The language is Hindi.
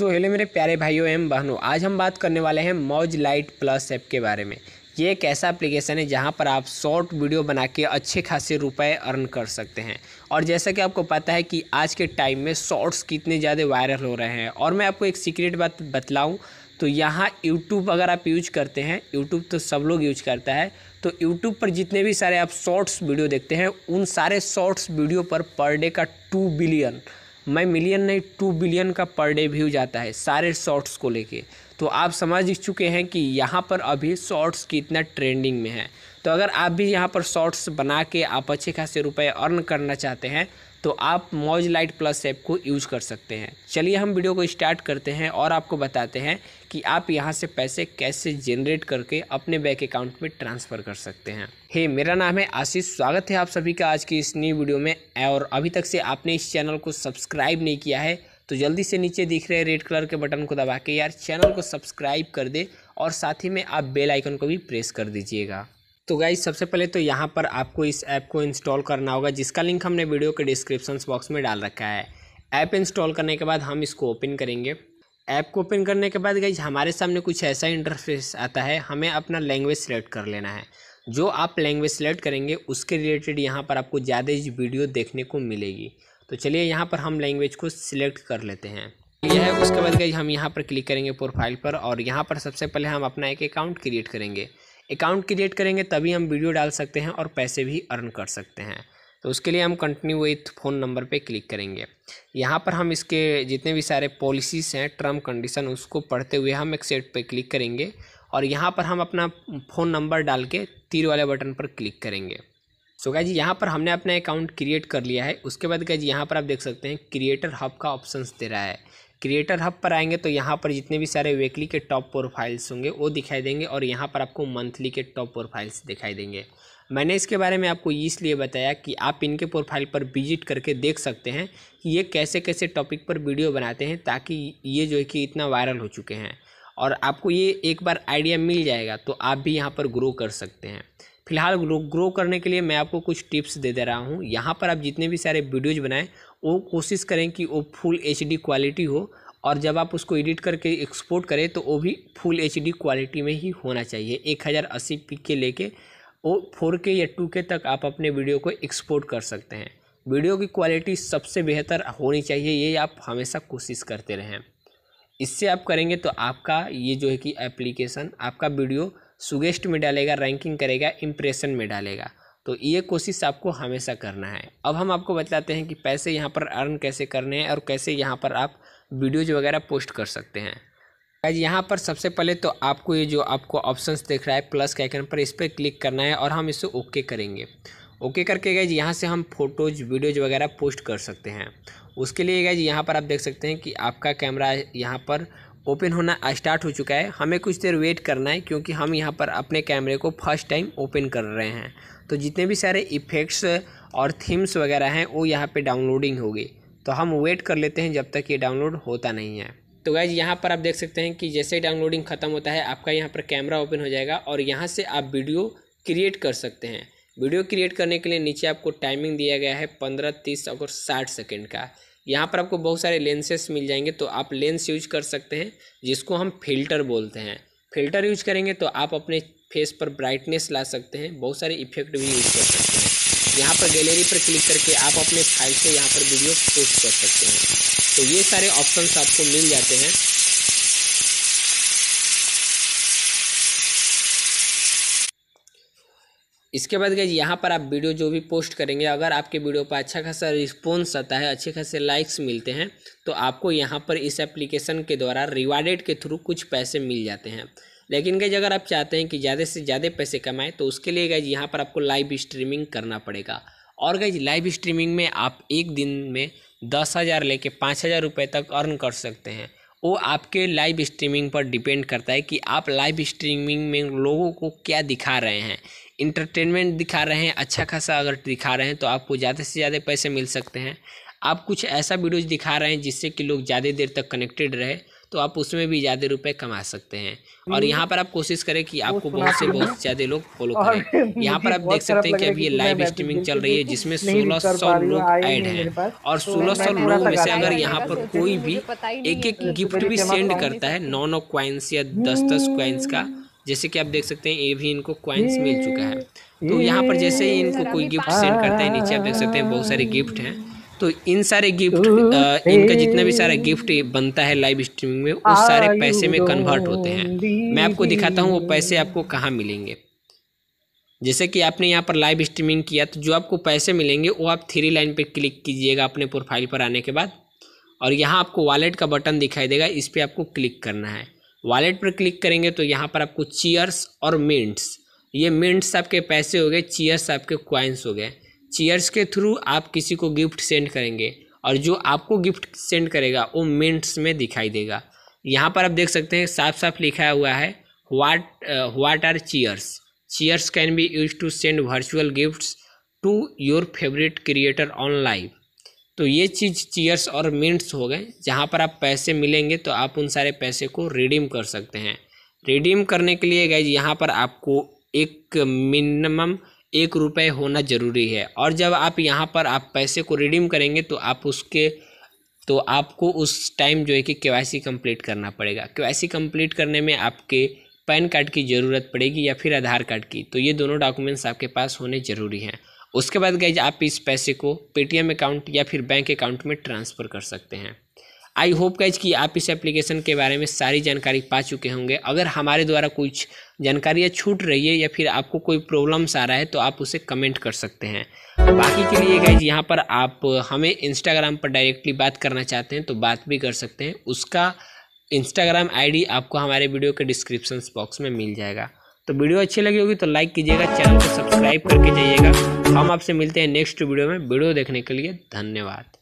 सो हेलो मेरे प्यारे भाइयों एवं बहनों आज हम बात करने वाले हैं मौज लाइट प्लस ऐप के बारे में ये एक ऐसा एप्लीकेशन है जहाँ पर आप शॉर्ट वीडियो बना के अच्छे खासे रुपए अर्न कर सकते हैं और जैसा कि आपको पता है कि आज के टाइम में शॉर्ट्स कितने ज़्यादा वायरल हो रहे हैं और मैं आपको एक सीक्रेट बात बतलाऊँ तो यहाँ यूट्यूब अगर आप यूज करते हैं यूट्यूब तो सब लोग यूज करता है तो यूट्यूब पर जितने भी सारे आप शॉर्ट्स वीडियो देखते हैं उन सारे शॉर्ट्स वीडियो पर पर डे का टू बिलियन मैं मिलियन नहीं टू बिलियन का पर डे व्यूज आता है सारे शॉर्ट्स को लेके तो आप समझ चुके हैं कि यहाँ पर अभी शॉर्ट्स कितना ट्रेंडिंग में है तो अगर आप भी यहाँ पर शॉर्ट्स बना के आप अच्छे खासे रुपए अर्न करना चाहते हैं तो आप मौज लाइट प्लस ऐप को यूज कर सकते हैं चलिए हम वीडियो को स्टार्ट करते हैं और आपको बताते हैं कि आप यहाँ से पैसे कैसे जनरेट करके अपने बैंक अकाउंट में ट्रांसफ़र कर सकते हैं हे hey, मेरा नाम है आशीष स्वागत है आप सभी का आज की इस नई वीडियो में और अभी तक से आपने इस चैनल को सब्सक्राइब नहीं किया है तो जल्दी से नीचे दिख रहे रेड कलर के बटन को दबा के यार चैनल को सब्सक्राइब कर दे और साथ ही में आप बेल आइकन को भी प्रेस कर दीजिएगा तो गाइज सबसे पहले तो यहाँ पर आपको इस ऐप को इंस्टॉल करना होगा जिसका लिंक हमने वीडियो के डिस्क्रिप्शन बॉक्स में डाल रखा है ऐप इंस्टॉल करने के बाद हम इसको ओपन करेंगे ऐप को ओपन करने के बाद गाइज हमारे सामने कुछ ऐसा इंटरफेस आता है हमें अपना लैंग्वेज सेलेक्ट कर लेना है जो आप लैंग्वेज सेलेक्ट करेंगे उसके रिलेटेड यहाँ पर आपको ज़्यादा वीडियो देखने को मिलेगी तो चलिए यहाँ पर हम लैंग्वेज को सिलेक्ट कर लेते हैं यह है उसके बाद गई हम यहाँ पर क्लिक करेंगे प्रोफाइल पर और यहाँ पर सबसे पहले हम अपना एक अकाउंट क्रिएट करेंगे अकाउंट क्रिएट करेंगे तभी हम वीडियो डाल सकते हैं और पैसे भी अर्न कर सकते हैं तो उसके लिए हम कंटिन्यू विथ फ़ोन नंबर पे क्लिक करेंगे यहाँ पर हम इसके जितने भी सारे पॉलिसीज़ हैं टर्म कंडीशन उसको पढ़ते हुए हम एक्सेप्ट पे क्लिक करेंगे और यहाँ पर हम अपना फ़ोन नंबर डाल के तीर वाले बटन पर क्लिक करेंगे सो जी यहाँ पर हमने अपना अकाउंट क्रिएट कर लिया है उसके बाद जी यहाँ पर आप देख सकते हैं क्रिएटर हब का ऑप्शन दे रहा है क्रिएटर हब पर आएंगे तो यहाँ पर जितने भी सारे वीकली के टॉप प्रोफाइल्स होंगे वो दिखाई देंगे और यहाँ पर आपको मंथली के टॉप प्रोफाइल्स दिखाई देंगे मैंने इसके बारे में आपको इसलिए बताया कि आप इनके प्रोफाइल पर विजिट करके देख सकते हैं कि ये कैसे कैसे टॉपिक पर वीडियो बनाते हैं ताकि ये जो है कि इतना वायरल हो चुके हैं और आपको ये एक बार आइडिया मिल जाएगा तो आप भी यहाँ पर ग्रो कर सकते हैं फिलहाल ग्रो करने के लिए मैं आपको कुछ टिप्स दे दे रहा हूँ यहाँ पर आप जितने भी सारे वीडियोज बनाएं वो कोशिश करें कि वो फुल एच क्वालिटी हो और जब आप उसको एडिट करके एक्सपोर्ट करें तो वो भी फुल एच क्वालिटी में ही होना चाहिए एक हज़ार अस्सी पी के लेके वो फोर के या टू के तक आप अपने वीडियो को एक्सपोर्ट कर सकते हैं वीडियो की क्वालिटी सबसे बेहतर होनी चाहिए ये आप हमेशा कोशिश करते रहें इससे आप करेंगे तो आपका ये जो है कि एप्लीकेशन आपका वीडियो सुगेस्ट में डालेगा रैंकिंग करेगा इम्प्रेशन में डालेगा तो ये कोशिश आपको हमेशा करना है अब हम आपको बताते हैं कि पैसे यहाँ पर अर्न कैसे करने हैं और कैसे यहाँ पर आप वीडियोज़ वगैरह पोस्ट कर सकते हैं आज यहाँ पर सबसे पहले तो आपको ये जो आपको ऑप्शंस देख रहा है प्लस के आइकन पर इस पर क्लिक करना है और हम इसे ओके करेंगे ओके करके गए यहाँ से हम फोटोज वीडियोज वगैरह पोस्ट कर सकते हैं उसके लिए गए यहाँ पर आप देख सकते हैं कि आपका कैमरा यहाँ पर ओपन होना स्टार्ट हो चुका है हमें कुछ देर वेट करना है क्योंकि हम यहाँ पर अपने कैमरे को फर्स्ट टाइम ओपन कर रहे हैं तो जितने भी सारे इफ़ेक्ट्स और थीम्स वगैरह हैं वो यहाँ पे डाउनलोडिंग होगी तो हम वेट कर लेते हैं जब तक ये डाउनलोड होता नहीं है तो गैज यहाँ पर आप देख सकते हैं कि जैसे डाउनलोडिंग ख़त्म होता है आपका यहाँ पर कैमरा ओपन हो जाएगा और यहाँ से आप वीडियो क्रिएट कर सकते हैं वीडियो क्रिएट करने के लिए नीचे आपको टाइमिंग दिया गया है पंद्रह तीस और साठ सेकेंड का यहाँ पर आपको बहुत सारे लेंसेस मिल जाएंगे तो आप लेंस यूज कर सकते हैं जिसको हम फिल्टर बोलते हैं फिल्टर यूज करेंगे तो आप अपने फेस पर ब्राइटनेस ला सकते हैं बहुत सारे इफेक्ट भी यूज कर सकते हैं यहाँ पर गैलरी पर क्लिक करके आप अपने फाइल से यहाँ पर वीडियो पोस्ट कर सकते हैं तो ये सारे ऑप्शंस आपको मिल जाते हैं इसके बाद गई यहाँ पर आप वीडियो जो भी पोस्ट करेंगे अगर आपके वीडियो पर अच्छा खासा रिस्पॉन्स आता है अच्छे खासे लाइक्स मिलते हैं तो आपको यहाँ पर इस एप्लीकेशन के द्वारा रिवार्डेड के थ्रू कुछ पैसे मिल जाते हैं लेकिन गई अगर आप चाहते हैं कि ज़्यादा से ज़्यादा पैसे कमाएँ तो उसके लिए गई यहाँ पर आपको लाइव स्ट्रीमिंग करना पड़ेगा और गई लाइव स्ट्रीमिंग में आप एक दिन में दस हज़ार लेके पाँच हज़ार रुपये तक अर्न कर सकते हैं वो आपके लाइव स्ट्रीमिंग पर डिपेंड करता है कि आप लाइव स्ट्रीमिंग में लोगों को क्या दिखा रहे हैं इंटरटेनमेंट दिखा रहे हैं अच्छा खासा अगर दिखा रहे हैं तो आपको ज़्यादा से ज़्यादा पैसे मिल सकते हैं आप कुछ ऐसा वीडियोज़ दिखा रहे हैं जिससे कि लोग ज़्यादा देर तक कनेक्टेड रहे तो आप उसमें भी ज़्यादा रुपए कमा सकते हैं हम्म। और यहाँ पर आप कोशिश करें कि आपको बहुत से बहुत ज़्यादा लोग फॉलो करें यहाँ पर आप देख सकते हैं कि अभी लाइव स्ट्रीमिंग चल रही है जिसमें सोलह सौ लोग ऐड हैं और तो सोलह सौ लोग में से अगर यहाँ पर कोई भी एक एक गिफ्ट भी सेंड करता है नौ नौ क्वाइंस या दस दस क्वाइंस का जैसे कि आप देख सकते हैं ये भी इनको क्वाइंस मिल चुका है तो यहाँ पर जैसे ही इनको कोई गिफ्ट सेंड करता है हाँ, नीचे आप देख सकते हैं बहुत सारे गिफ्ट हाँ, हैं तो इन सारे गिफ्ट इनका जितना भी सारा गिफ्ट बनता है लाइव स्ट्रीमिंग में उस सारे पैसे में कन्वर्ट होते हैं मैं आपको दिखाता हूँ वो पैसे आपको कहाँ मिलेंगे जैसे कि आपने यहाँ पर लाइव स्ट्रीमिंग किया तो जो आपको पैसे मिलेंगे वो आप थ्री लाइन पर क्लिक कीजिएगा अपने प्रोफाइल पर आने के बाद और यहाँ आपको वॉलेट का बटन दिखाई देगा इस पर आपको क्लिक करना है वॉलेट पर क्लिक करेंगे तो यहाँ पर आपको चीयर्स और मिंट्स ये मिंट्स आपके पैसे हो गए चीयर्स आपके क्वाइंस हो गए चीयर्स के थ्रू आप किसी को गिफ्ट सेंड करेंगे और जो आपको गिफ्ट सेंड करेगा वो मिनट्स में दिखाई देगा यहाँ पर आप देख सकते हैं साफ साफ लिखा हुआ है what what are cheers cheers can be used to send virtual gifts to your favourite creator on live तो ये चीज़ चीयर्स और मिनट्स हो गए जहाँ पर आप पैसे मिलेंगे तो आप उन सारे पैसे को रिडीम कर सकते हैं रिडीम करने के लिए गए यहाँ पर आपको एक मिनिमम एक रुपये होना ज़रूरी है और जब आप यहाँ पर आप पैसे को रिडीम करेंगे तो आप उसके तो आपको उस टाइम जो है कि के वाई सी कम्प्लीट करना पड़ेगा के वाई सी कम्प्लीट करने में आपके पैन कार्ड की ज़रूरत पड़ेगी या फिर आधार कार्ड की तो ये दोनों डॉक्यूमेंट्स आपके पास होने ज़रूरी हैं उसके बाद गए आप इस पैसे को पेटीएम अकाउंट या फिर बैंक अकाउंट में ट्रांसफ़र कर सकते हैं आई होप गाइज कि आप इस एप्लीकेशन के बारे में सारी जानकारी पा चुके होंगे अगर हमारे द्वारा कुछ जानकारियाँ छूट रही है या फिर आपको कोई प्रॉब्लम्स आ रहा है तो आप उसे कमेंट कर सकते हैं बाकी के लिए गैज यहाँ पर आप हमें इंस्टाग्राम पर डायरेक्टली बात करना चाहते हैं तो बात भी कर सकते हैं उसका इंस्टाग्राम आईडी आपको हमारे वीडियो के डिस्क्रिप्शन बॉक्स में मिल जाएगा तो वीडियो अच्छी लगी होगी तो लाइक कीजिएगा चैनल को सब्सक्राइब करके जाइएगा हम आपसे मिलते हैं नेक्स्ट वीडियो में वीडियो देखने के लिए धन्यवाद